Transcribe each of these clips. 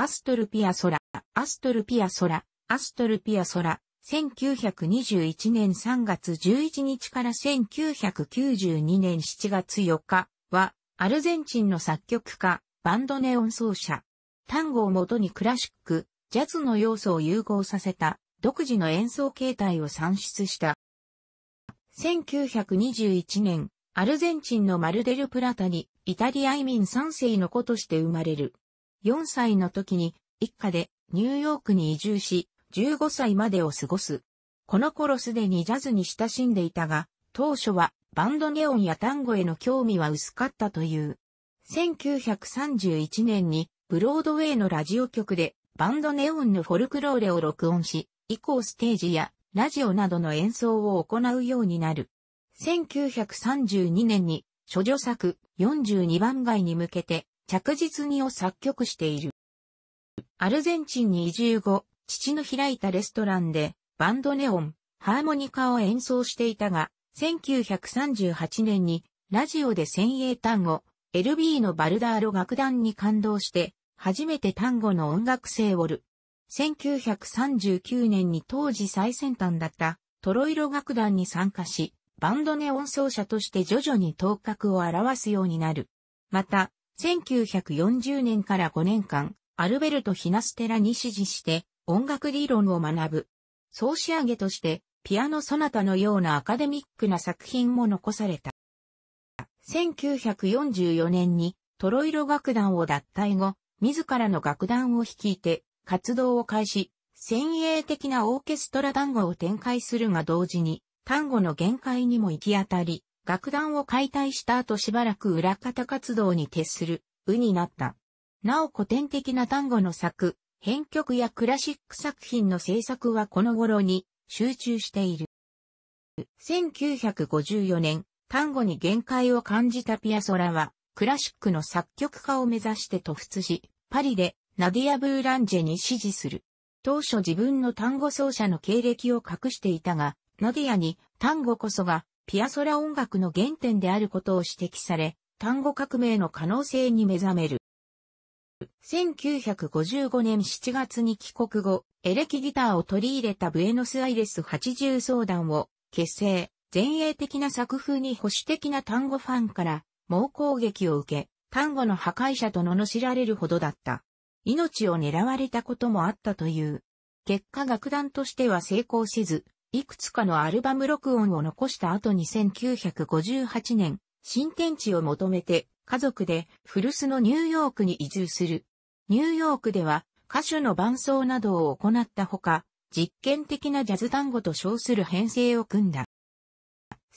アストルピアソラ、アストルピアソラ、アストルピアソラ、1921年3月11日から1992年7月4日は、アルゼンチンの作曲家、バンドネオン奏者。単語をもとにクラシック、ジャズの要素を融合させた、独自の演奏形態を算出した。1921年、アルゼンチンのマルデルプラタに、イタリア移民3世の子として生まれる。4歳の時に一家でニューヨークに移住し、15歳までを過ごす。この頃すでにジャズに親しんでいたが、当初はバンドネオンや単語への興味は薄かったという。1931年にブロードウェイのラジオ局でバンドネオンのフォルクローレを録音し、以降ステージやラジオなどの演奏を行うようになる。1932年に、処女作42番街に向けて着実にを作曲している。アルゼンチンに移住後、父の開いたレストランでバンドネオン、ハーモニカを演奏していたが、1938年にラジオで先鋭単語、LB のバルダーロ楽団に感動して、初めて単語の音楽性をる。1939年に当時最先端だったトロイロ楽団に参加し、バンドネオン奏者として徐々に頭角を表すようになる。また、1940年から5年間、アルベルト・ヒナステラに指示して音楽理論を学ぶ。総仕上げとして、ピアノ・ソナタのようなアカデミックな作品も残された。1944年にトロイロ楽団を脱退後、自らの楽団を率いて活動を開始、先鋭的なオーケストラ単語を展開するが同時に、単語の限界にも行き当たり、楽団を解体した後しばらく裏方活動に徹する、うになった。なお古典的な単語の作、編曲やクラシック作品の制作はこの頃に集中している。1954年、単語に限界を感じたピアソラは、クラシックの作曲家を目指して突出し、パリでナディア・ブーランジェに支持する。当初自分の単語奏者の経歴を隠していたが、ナディアに単語こそがピアソラ音楽の原点であることを指摘され、単語革命の可能性に目覚める。1955年7月に帰国後、エレキギターを取り入れたブエノスアイレス80相談を結成、前衛的な作風に保守的な単語ファンから猛攻撃を受け、単語の破壊者と罵られるほどだった。命を狙われたこともあったという。結果楽団としては成功せず、いくつかのアルバム録音を残した後に1958年、新天地を求めて家族で古巣のニューヨークに移住する。ニューヨークでは歌手の伴奏などを行ったほか、実験的なジャズ単語と称する編成を組んだ。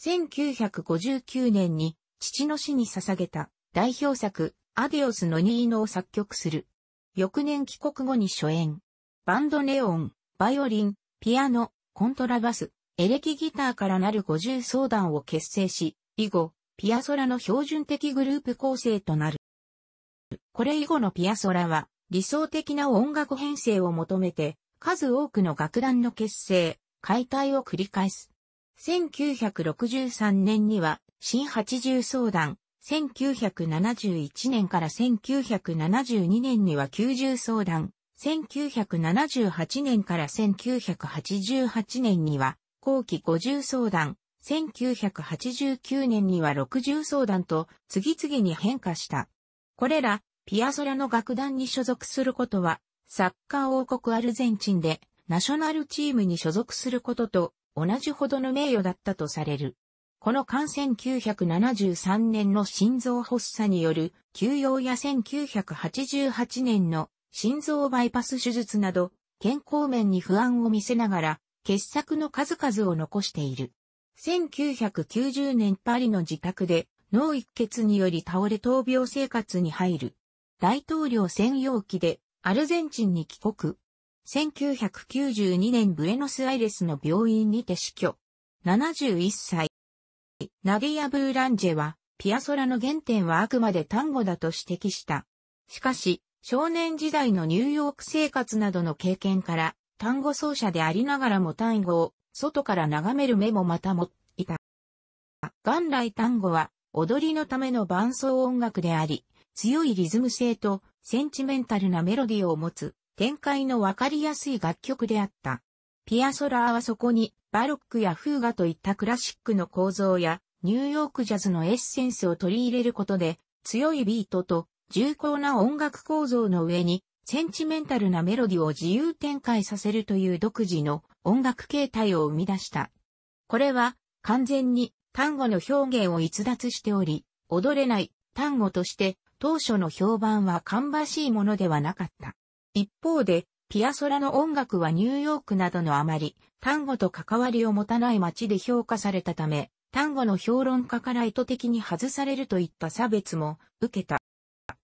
1959年に父の死に捧げた代表作アディオスのニーノを作曲する。翌年帰国後に初演。バンドネオン、バイオリン、ピアノ、コントラバス、エレキギターからなる50相談を結成し、以後、ピアソラの標準的グループ構成となる。これ以後のピアソラは、理想的な音楽編成を求めて、数多くの楽団の結成、解体を繰り返す。1963年には、新80相談、1971年から1972年には90相談、1978年から1988年には、後期50相談、1989年には60相談と次々に変化した。これら、ピアソラの楽団に所属することは、サッカー王国アルゼンチンでナショナルチームに所属することと同じほどの名誉だったとされる。この間1973年の心臓発作による休養や1988年の心臓バイパス手術など、健康面に不安を見せながら、傑作の数々を残している。1990年パリの自宅で脳一血により倒れ闘病生活に入る。大統領専用機でアルゼンチンに帰国。1992年ブエノスアイレスの病院にて死去。71歳。ナディア・ブーランジェは、ピアソラの原点はあくまで単語だと指摘した。しかし、少年時代のニューヨーク生活などの経験から、単語奏者でありながらも単語を外から眺める目もまた持っていた。元来単語は踊りのための伴奏音楽であり、強いリズム性とセンチメンタルなメロディを持つ展開のわかりやすい楽曲であった。ピアソラーはそこにバロックやフーガといったクラシックの構造やニューヨークジャズのエッセンスを取り入れることで強いビートと重厚な音楽構造の上に、センチメンタルなメロディを自由展開させるという独自の音楽形態を生み出した。これは完全に単語の表現を逸脱しており、踊れない単語として当初の評判は芳しいものではなかった。一方で、ピアソラの音楽はニューヨークなどのあまり単語と関わりを持たない街で評価されたため、単語の評論家から意図的に外されるといった差別も受けた。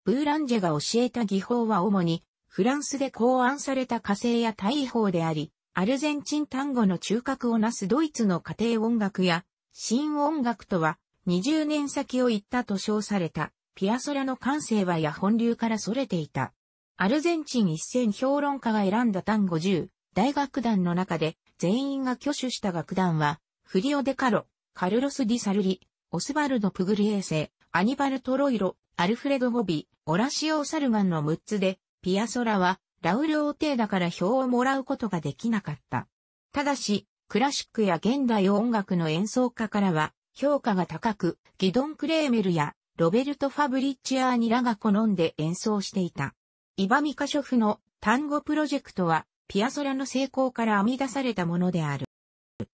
ブーランジェが教えた技法は主に、フランスで考案された火星や大砲であり、アルゼンチン単語の中核をなすドイツの家庭音楽や、新音楽とは、20年先を行ったと称された、ピアソラの感性はや本流から逸れていた。アルゼンチン一戦評論家が選んだ単語10、大楽団の中で、全員が挙手した楽団は、フリオデカロ、カルロス・ディ・サルリ、オスバルド・プグリエーセ、アニバル・トロイロ、アルフレド・ゴビ、オラシオ・サルガンの6つで、ピアソラは、ラウル・オーテーダから票をもらうことができなかった。ただし、クラシックや現代音楽の演奏家からは、評価が高く、ギドン・クレーメルや、ロベルト・ファブリッチアーニラが好んで演奏していた。イバミカショフの単語プロジェクトは、ピアソラの成功から編み出されたものである。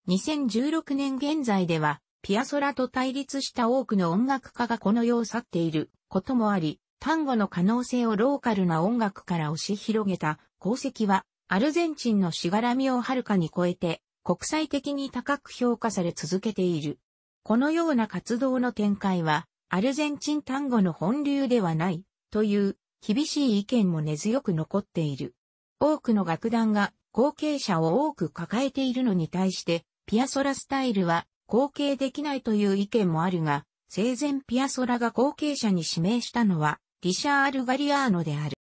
2016年現在では、ピアソラと対立した多くの音楽家がこの世を去っていることもあり、単語の可能性をローカルな音楽から押し広げた功績は、アルゼンチンのしがらみをはるかに超えて、国際的に高く評価され続けている。このような活動の展開は、アルゼンチン単語の本流ではない、という厳しい意見も根強く残っている。多くの楽団が後継者を多く抱えているのに対して、ピアソラスタイルは後継できないという意見もあるが、生前ピアソラが後継者に指名したのは、リシャール・ガリアーノである。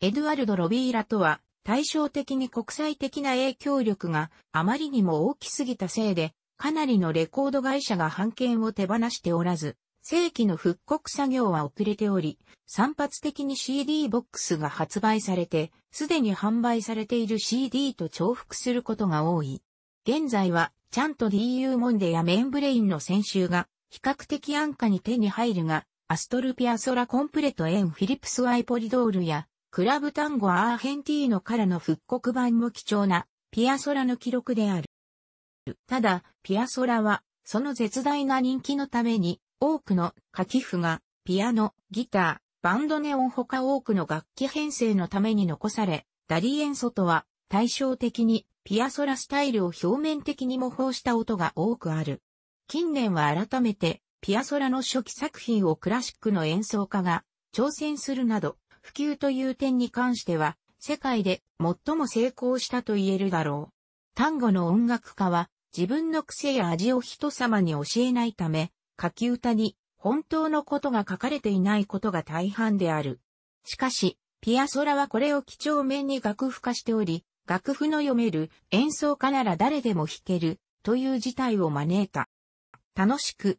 エドワアルド・ロビーラとは、対照的に国際的な影響力があまりにも大きすぎたせいで、かなりのレコード会社が版権を手放しておらず、正規の復刻作業は遅れており、散発的に CD ボックスが発売されて、すでに販売されている CD と重複することが多い。現在は、ちゃんと DU モンデやメンブレインの先週が、比較的安価に手に入るが、アストルピアソラコンプレトエンフィリプスアイポリドールや、クラブ単語アーヘンティーノからの復刻版も貴重な、ピアソラの記録である。ただ、ピアソラは、その絶大な人気のために、多くの書き譜が、ピアノ、ギター、バンドネオン他多くの楽器編成のために残され、ダリエンソとは、対照的に、ピアソラスタイルを表面的に模倣した音が多くある。近年は改めて、ピアソラの初期作品をクラシックの演奏家が挑戦するなど、普及という点に関しては、世界で最も成功したと言えるだろう。単語の音楽家は、自分の癖や味を人様に教えないため、書き歌に本当のことが書かれていないことが大半である。しかし、ピアソラはこれを几帳面に楽譜化しており、楽譜の読める演奏家なら誰でも弾けるという事態を招いた。楽しく